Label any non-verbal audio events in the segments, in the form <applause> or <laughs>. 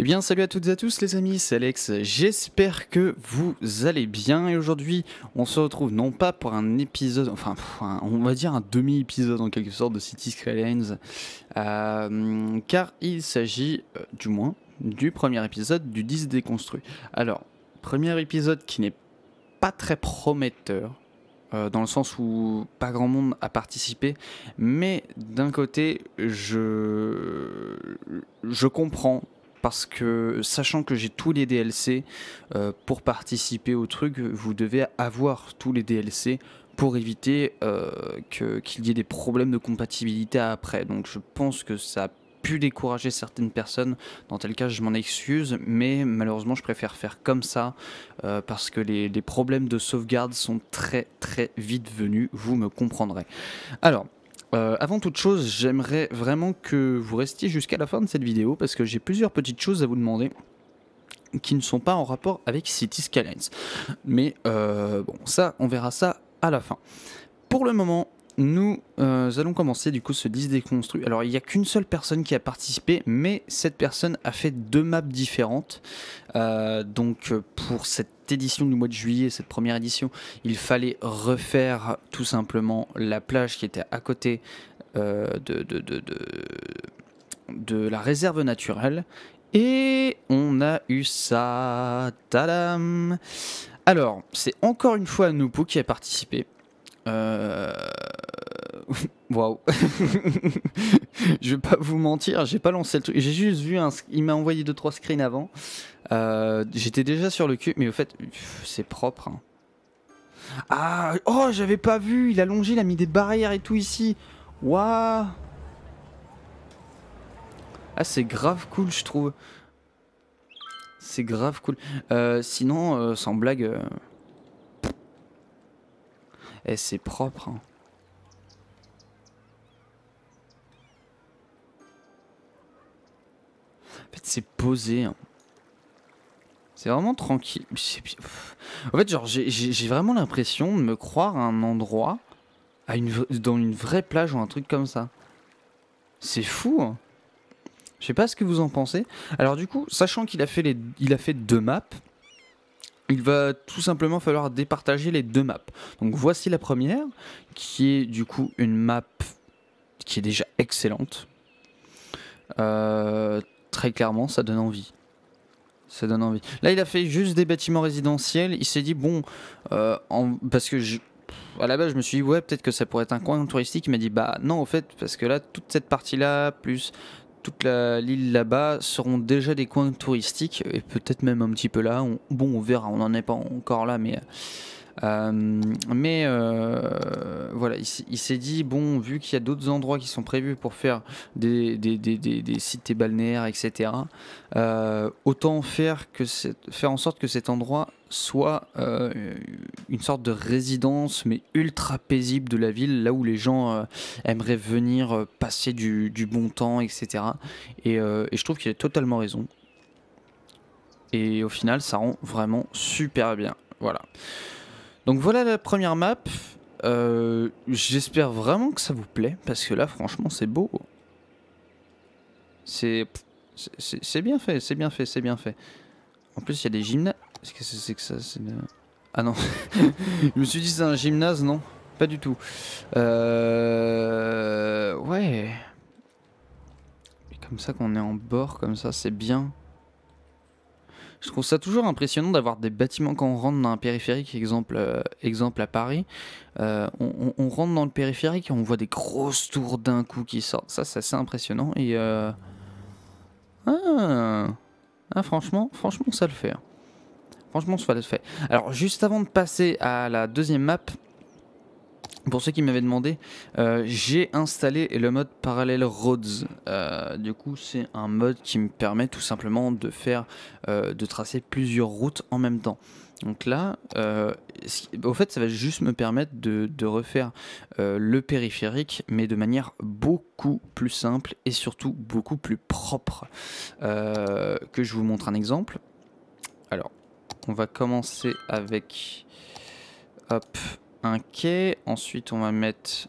Eh bien salut à toutes et à tous les amis, c'est Alex, j'espère que vous allez bien et aujourd'hui on se retrouve non pas pour un épisode, enfin on va dire un demi-épisode en quelque sorte de City Skylines, euh, car il s'agit euh, du moins du premier épisode du 10 déconstruit. Alors, premier épisode qui n'est pas très prometteur, euh, dans le sens où pas grand monde a participé, mais d'un côté je, je comprends parce que sachant que j'ai tous les DLC euh, pour participer au truc, vous devez avoir tous les DLC pour éviter euh, qu'il y ait des problèmes de compatibilité après. Donc je pense que ça a pu décourager certaines personnes. Dans tel cas, je m'en excuse, mais malheureusement, je préfère faire comme ça euh, parce que les problèmes de sauvegarde sont très très vite venus, vous me comprendrez. Alors, euh, avant toute chose, j'aimerais vraiment que vous restiez jusqu'à la fin de cette vidéo parce que j'ai plusieurs petites choses à vous demander qui ne sont pas en rapport avec City Skylines. Mais euh, bon, ça, on verra ça à la fin. Pour le moment, nous euh, allons commencer du coup ce 10 déconstruit. Alors il n'y a qu'une seule personne qui a participé, mais cette personne a fait deux maps différentes. Euh, donc pour cette édition du mois de juillet, cette première édition, il fallait refaire tout simplement la plage qui était à côté euh, de, la réserve naturelle. Et on a eu ça. Tadam Alors, c'est encore une fois Nupu qui a participé. Euh, <laughs> Waouh. <laughs> je vais pas vous mentir, j'ai pas lancé le truc. J'ai juste vu un. Il m'a envoyé deux trois screens avant. Euh, j'étais déjà sur le cul, mais au fait, c'est propre. Hein. Ah, oh, j'avais pas vu. Il a longé, il a mis des barrières et tout ici. Waouh. Ah, c'est grave cool, je trouve. C'est grave cool. Euh, sinon, euh, sans blague. Eh, c'est propre. Hein. fait, c'est posé. Hein. C'est vraiment tranquille. En fait, genre, j'ai vraiment l'impression de me croire à un endroit, dans une vraie plage ou un truc comme ça. C'est fou. Hein. Je sais pas ce que vous en pensez. Alors du coup, sachant qu'il a fait il a fait deux maps, il va tout simplement falloir départager les deux maps. Donc voici la première, qui est du coup une map qui est déjà excellente. Euh, très clairement, ça donne envie. Ça donne envie. Là, il a fait juste des bâtiments résidentiels. Il s'est dit, bon, euh, en, parce que je, à la base, je me suis dit, ouais, peut-être que ça pourrait être un coin touristique. Il m'a dit, bah non, en fait, parce que là, toute cette partie-là, plus toute l'île là-bas, seront déjà des coins touristiques. Et peut-être même un petit peu là. bon, on verra, on n'en est pas encore là, mais. Euh, euh, mais euh, voilà, il, s'est dit, bon, vu qu'il y a d'autres endroits qui sont prévus pour faire des, des, cités balnéaires, etc., euh, autant faire, que faire en sorte que cet endroit soit une sorte de résidence, mais ultra paisible de la ville, là où les gens aimeraient venir passer du, bon temps, etc. Et, et je trouve qu'il a totalement raison. Et au final, ça rend vraiment super bien. Voilà. Donc voilà la première map. Euh, j'espère vraiment que ça vous plaît, parce que là, franchement, c'est beau. C'est bien fait, c'est bien fait, c'est bien fait. En plus, il y a des gymnases. Qu'est-ce que c'est que ça Ah non. <laughs> Je me suis dit, c'est un gymnase, non Pas du tout. Euh, ouais. Comme ça, qu'on est en bord, comme ça, c'est bien. Je trouve ça toujours impressionnant d'avoir des bâtiments quand on rentre dans un périphérique, exemple, euh, exemple à Paris. Euh, on, rentre dans le périphérique et on voit des grosses tours d'un coup qui sortent. Ça, c'est assez impressionnant. Et. Euh, ah, ah, franchement, franchement, ça le fait. Hein. Franchement, ça le fait. Alors, juste avant de passer à la deuxième map, pour ceux qui m'avaient demandé, euh, j'ai installé le mode Parallel Roads. Euh, du coup, c'est un mode qui me permet tout simplement de faire, euh, de tracer plusieurs routes en même temps. Donc là, au fait, ça va juste me permettre de, de refaire le périphérique, mais de manière beaucoup plus simple et surtout beaucoup plus propre. que je vous montre un exemple. Alors, on va commencer avec... Hop, un quai. Ensuite, on va mettre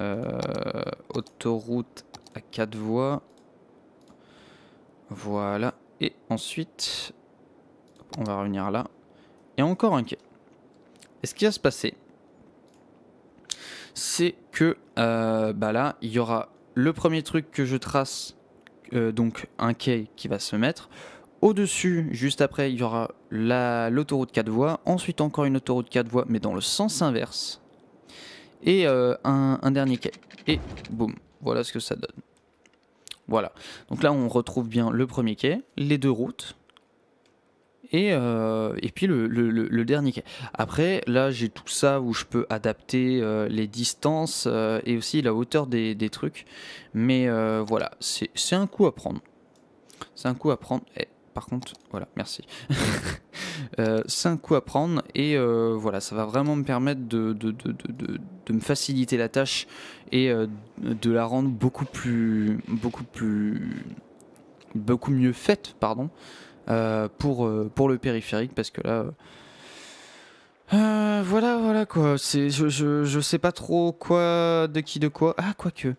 euh, autoroute à quatre voies. Voilà. Et ensuite, on va revenir là. Et encore un quai. Et ce qui va se passer, c'est que euh, bah là, il y aura le premier truc que je trace, euh, donc un quai qui va se mettre. Au-dessus, juste après, il y aura l'autoroute 4 voies, ensuite encore une autoroute 4 voies, mais dans le sens inverse, et euh, un, dernier quai. Et boum, voilà ce que ça donne. Voilà, donc là on retrouve bien le premier quai, les deux routes, et, euh, puis le, dernier quai. Après, là j'ai tout ça où je peux adapter euh, les distances et aussi la hauteur des, des trucs, mais voilà, c'est un coup à prendre. C'est un coup à prendre par contre, voilà, merci. <laughs> euh, un coups à prendre et euh, voilà, ça va vraiment me permettre de, me faciliter la tâche et euh, de la rendre beaucoup plus, beaucoup plus, beaucoup mieux faite, pardon, euh, pour, pour le périphérique parce que là. voilà, voilà quoi. Je, je, je sais pas trop quoi, de qui, de quoi. Ah, quoique.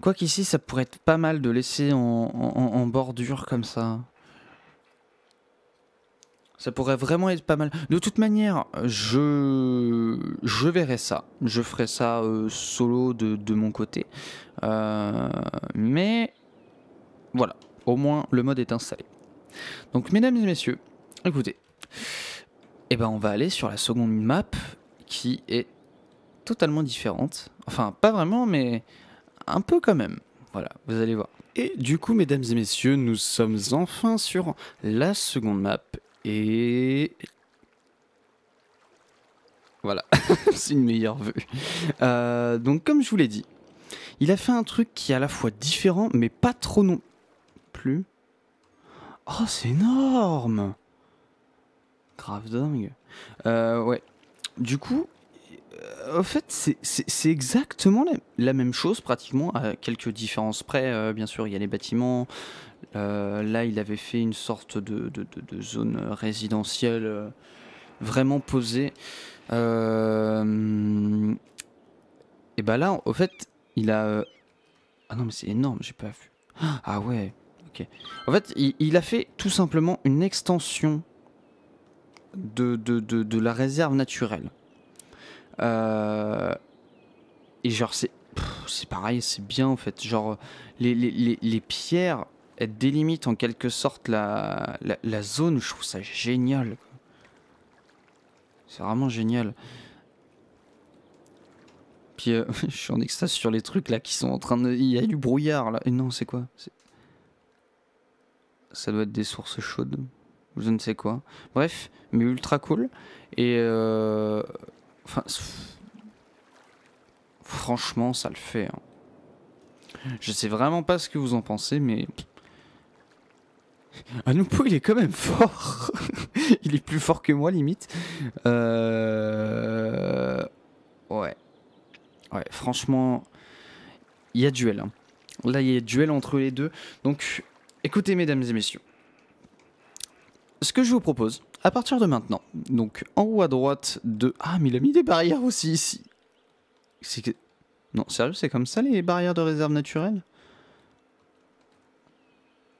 Quoi qu'ici, ça pourrait être pas mal de laisser en, bordure comme ça. Ça pourrait vraiment être pas mal. De toute manière, je, je verrai ça. Je ferai ça euh, solo de, mon côté. Euh, mais voilà, au moins le mode est installé. Donc mesdames et messieurs, écoutez, eh ben on va aller sur la seconde map qui est totalement différente. Enfin, pas vraiment, mais un peu quand même. Voilà, vous allez voir. Et du coup, mesdames et messieurs, nous sommes enfin sur la seconde map. Et voilà, <laughs> c'est une meilleure vue. Euh, donc comme je vous l'ai dit, il a fait un truc qui est à la fois différent, mais pas trop non plus. Oh, c'est énorme Grave dingue. Euh, ouais. Du coup, en euh, fait, c'est exactement la, même chose, pratiquement, à quelques différences près. Euh, bien sûr, il y a les bâtiments. Euh, là, il avait fait une sorte de, zone résidentielle vraiment posée. et bah là, au fait, il a. Ah non, mais c'est énorme, j'ai pas vu. Ah ouais, ok. En fait, il, a fait tout simplement une extension de la réserve naturelle. Euh, et genre, c'est c'est pareil, c'est bien en fait. Genre, les, les, les, les, pierres, elles délimitent en quelque sorte la, la, zone. Je trouve ça génial. C'est vraiment génial. Puis euh, <laughs> je suis en extase sur les trucs là qui sont en train de. Il y a du brouillard là. Et non, c'est quoi Ça doit être des sources chaudes. Je ne sais quoi. Bref, mais ultra cool. Et. Euh franchement, ça le fait. Hein. Je sais vraiment pas ce que vous en pensez, mais. <laughs> Anupo, il est quand même fort. <laughs> il est plus fort que moi, limite. Euh, ouais. Ouais, franchement, il y a duel. Hein. Là, il y a duel entre les deux. Donc, écoutez, mesdames et messieurs ce que je vous propose, à partir de maintenant, donc en haut à droite de... Ah, mais il a mis des barrières aussi ici. C'est Non, sérieux, c'est comme ça les barrières de réserve naturelle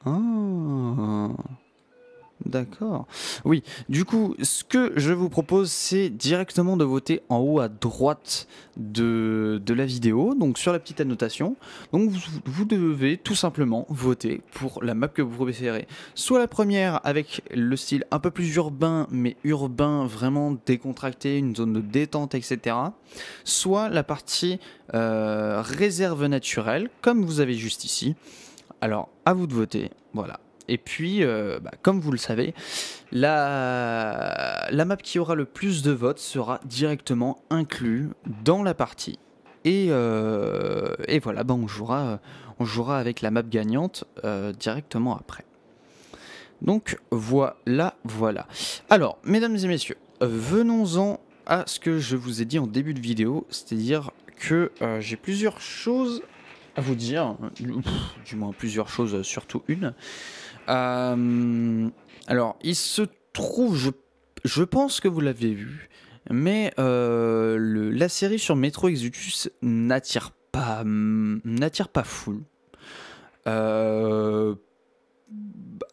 Oh... Ah. D'accord. Oui, du coup, ce que je vous propose, c'est directement de voter en haut à droite de, la vidéo, donc sur la petite annotation. Donc vous, devez tout simplement voter pour la map que vous préférez. Soit la première avec le style un peu plus urbain, mais urbain vraiment décontracté, une zone de détente, etc. Soit la partie euh, réserve naturelle, comme vous avez juste ici. Alors, à vous de voter. Voilà. Et puis, euh, bah, comme vous le savez, la... map qui aura le plus de votes sera directement inclue dans la partie. Et, euh, voilà, ben, on, jouera, on jouera avec la map gagnante euh, directement après. Donc voilà, voilà. Alors, mesdames et messieurs, venons-en à ce que je vous ai dit en début de vidéo, c'est-à-dire que j'ai plusieurs choses à vous dire, du moins plusieurs choses, surtout une. Euh, alors, il se trouve, je, pense que vous l'avez vu, mais euh, la série sur Metro Exodus n'attire pas, n'attire pas foule. Euh,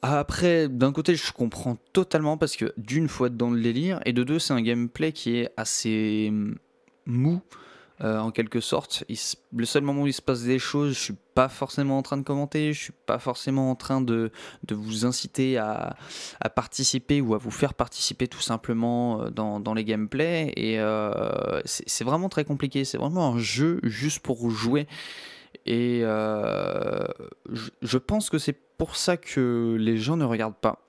après, d'un côté, je comprends totalement parce que d'une fois dans le délire, et de deux, c'est un gameplay qui est assez mou euh, en quelque sorte. Il Le seul moment où il se passe des choses, je suis pas forcément en train de commenter, je suis pas forcément en train de, de vous inciter à, à, participer ou à vous faire participer tout simplement euh, dans, dans les gameplays. Et euh, c'est vraiment très compliqué, c'est vraiment un jeu juste pour jouer. Et je pense que c'est pour ça que les gens ne regardent pas.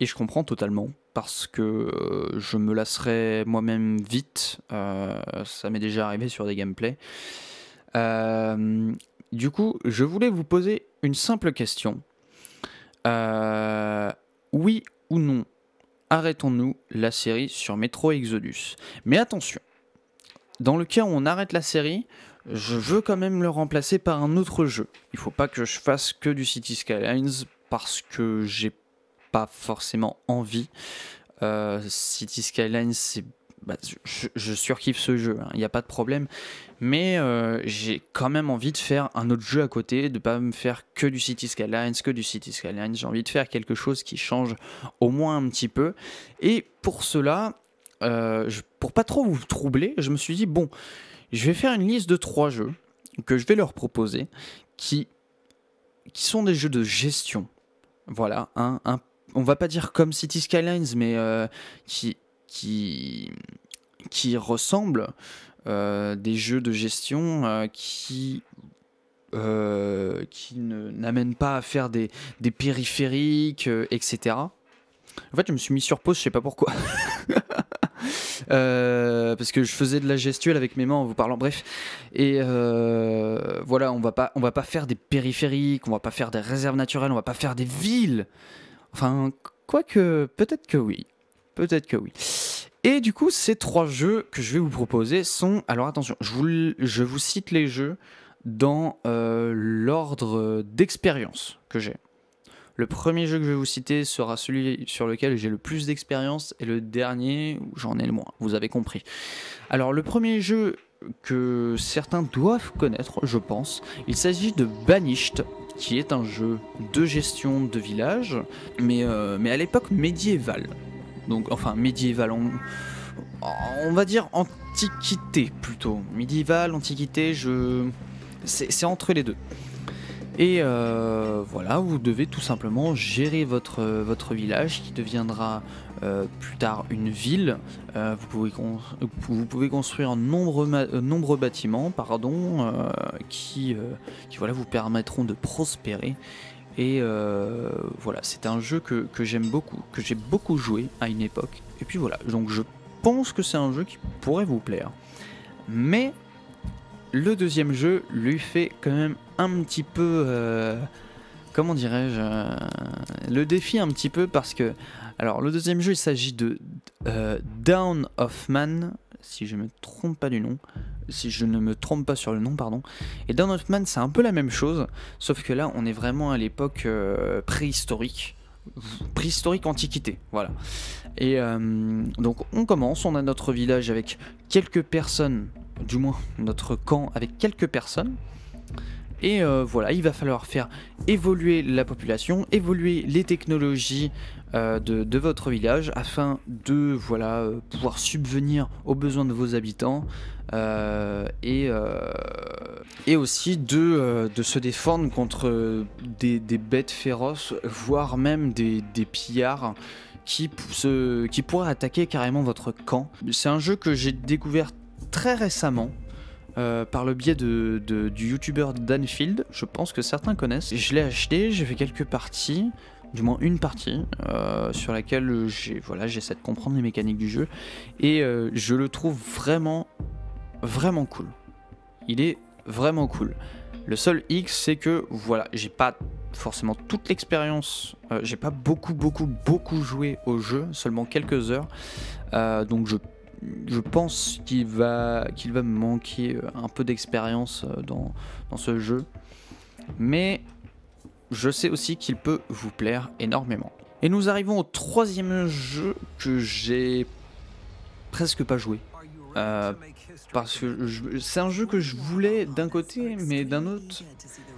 Et je comprends totalement parce que euh, je me lasserai moi-même vite. Euh, ça m'est déjà arrivé sur des gameplays. Euh, du coup, je voulais vous poser une simple question. oui ou non, arrêtons-nous la série sur Metro Exodus Mais attention, dans le cas où on arrête la série, je veux quand même le remplacer par un autre jeu. Il ne faut pas que je fasse que du City Skylines parce que j'ai pas forcément envie. Euh, City Skylines, c'est bah, je, surkiffe ce jeu, hein, il n'y a pas de problème. Mais euh, j'ai quand même envie de faire un autre jeu à côté, de pas me faire que du City Skylines, que du City Skylines. J'ai envie de faire quelque chose qui change au moins un petit peu. Et pour cela, euh, je, pour pas trop vous troubler, je me suis dit bon, je vais faire une liste de trois jeux que je vais leur proposer qui, qui sont des jeux de gestion. Voilà, un un on va pas dire comme City Skylines, mais euh, qui, qui, qui ressemble euh, des jeux de gestion euh, qui euh, qui n'amènent pas à faire des, des périphériques, euh, etc. En fait, je me suis mis sur pause, je sais pas pourquoi. <laughs> parce que je faisais de la gestuelle avec mes mains en vous parlant, bref. Et voilà, on va pas, on va pas faire des périphériques, on va pas faire des réserves naturelles, on va pas faire des villes. Enfin, quoique, peut-être que oui. Peut-être que oui. Et du coup, ces trois jeux que je vais vous proposer sont. Alors attention, je vous, je vous cite les jeux dans euh, l'ordre d'expérience que j'ai. Le premier jeu que je vais vous citer sera celui sur lequel j'ai le plus d'expérience et le dernier où j'en ai le moins, vous avez compris. Alors le premier jeu que certains doivent connaître, je pense, il s'agit de Banished qui est un jeu de gestion de village, mais, euh, mais à l'époque médiévale. Donc, enfin, médiéval on, va dire antiquité plutôt. médiéval, antiquité, je... c'est entre les deux. Et euh, voilà, vous devez tout simplement gérer votre, votre village qui deviendra euh, plus tard une ville. Euh, vous, pouvez vous, pouvez construire nombreux, euh, nombreux bâtiments pardon, qui, qui voilà, vous permettront de prospérer. Et voilà, c'est un jeu que, j'aime beaucoup, que j'ai beaucoup joué à une époque. Et puis voilà, donc je pense que c'est un jeu qui pourrait vous plaire. Mais le deuxième jeu lui fait quand même un petit peu comment dirais-je, euh, le défi un petit peu parce que, alors le deuxième jeu, il s'agit de euh, Down of Man, si je me trompe pas du nom, si je ne me trompe pas sur le nom, pardon. Et Down of Man, c'est un peu la même chose, sauf que là, on est vraiment à l'époque euh, préhistorique préhistorique antiquité, voilà. Et donc on commence, on a notre village avec quelques personnes, du moins notre camp avec quelques personnes, et euh, voilà, il va falloir faire évoluer la population, évoluer les technologies euh, de, votre village afin de voilà, euh, pouvoir subvenir aux besoins de vos habitants et, et aussi de, se défendre contre des, bêtes féroces, voire même des, des pillards qui, se, qui pourraient attaquer carrément votre camp. C'est un jeu que j'ai découvert très récemment euh, par le biais de, du youtubeur Danfield, je pense que certains connaissent. je l'ai acheté, j'ai fait quelques parties, du moins une partie, euh, sur laquelle j'ai voilà, j'essaie de comprendre les mécaniques du jeu. Et euh, je le trouve vraiment, vraiment cool. Il est vraiment cool. Le seul X, c'est que voilà, j'ai pas forcément toute l'expérience. j'ai pas beaucoup, beaucoup, beaucoup joué au jeu, seulement quelques heures. donc je je pense qu'il va, qu'il va me manquer euh, un peu d'expérience euh, dans, ce jeu. Mais je sais aussi qu'il peut vous plaire énormément. Et nous arrivons au troisième jeu que j'ai presque pas joué. Euh, parce que c'est un jeu que je voulais d'un côté, mais d'un autre,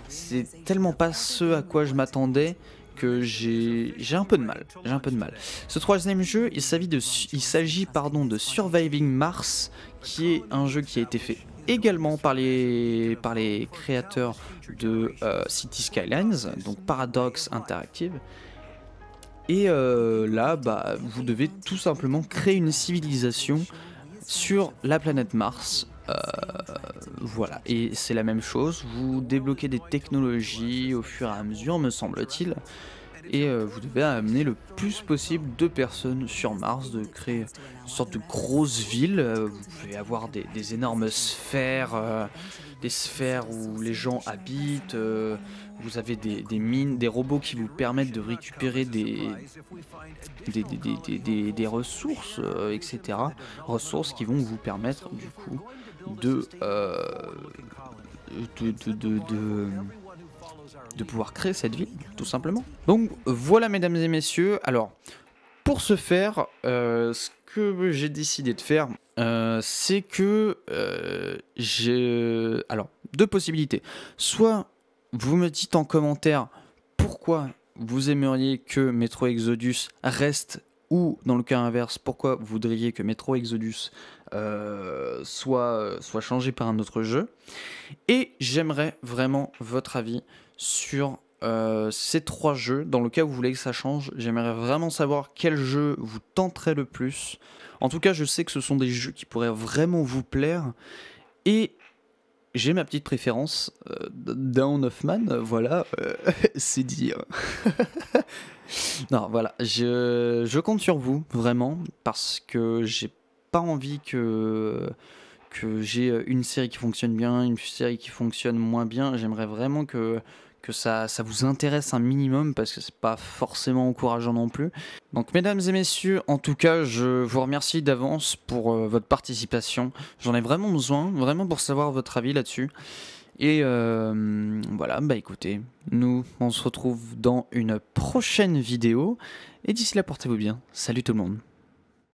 c'est tellement pas ce à quoi je m'attendais que j'ai un peu de mal. J'ai un peu de mal. Ce troisième jeu, il s'agit de, pardon de Surviving Mars, qui est un jeu qui a été fait également par les, par les créateurs de euh, City Skylines, donc Paradox Interactive. Et euh, là, bah, vous devez tout simplement créer une civilisation sur la planète Mars euh, voilà, et c'est la même chose, vous débloquez des technologies au fur et à mesure, me semble-t-il, et euh, vous devez amener le plus possible de personnes sur Mars, de créer une sorte de grosse ville, euh, vous pouvez avoir des, énormes sphères, des sphères où les gens habitent, vous avez des, mines, des robots qui vous permettent de récupérer des, ressources, etc. Ressources qui vont vous permettre du coup euh, de, de, de, pouvoir créer cette ville, tout simplement. Donc voilà, mesdames et messieurs. Alors, pour ce faire, euh, ce que j'ai décidé de faire, euh, c'est que j'ai... Alors, deux possibilités. Soit vous me dites en commentaire pourquoi vous aimeriez que Metro Exodus reste ou dans le cas inverse, pourquoi vous voudriez que Metro Exodus euh, soit, soit changé par un autre jeu. Et j'aimerais vraiment votre avis sur euh, ces trois jeux. Dans le cas où vous voulez que ça change, j'aimerais vraiment savoir quel jeu vous tenterait le plus. En tout cas, je sais que ce sont des jeux qui pourraient vraiment vous plaire. Et j'ai ma petite préférence. Euh, d'un Hoffman, voilà, euh, <laughs> c'est dire. <laughs> non, voilà, je, compte sur vous, vraiment, parce que j'ai pas envie que que j'ai une série qui fonctionne bien, une série qui fonctionne moins bien. J'aimerais vraiment que que ça, vous intéresse un minimum parce que c'est pas forcément encourageant non plus. Donc mesdames et messieurs, en tout cas, je vous remercie d'avance pour euh, votre participation. J'en ai vraiment besoin, vraiment pour savoir votre avis là-dessus. Et euh, voilà, bah écoutez, nous on se retrouve dans une prochaine vidéo. Et d'ici là, portez-vous bien. Salut tout le monde.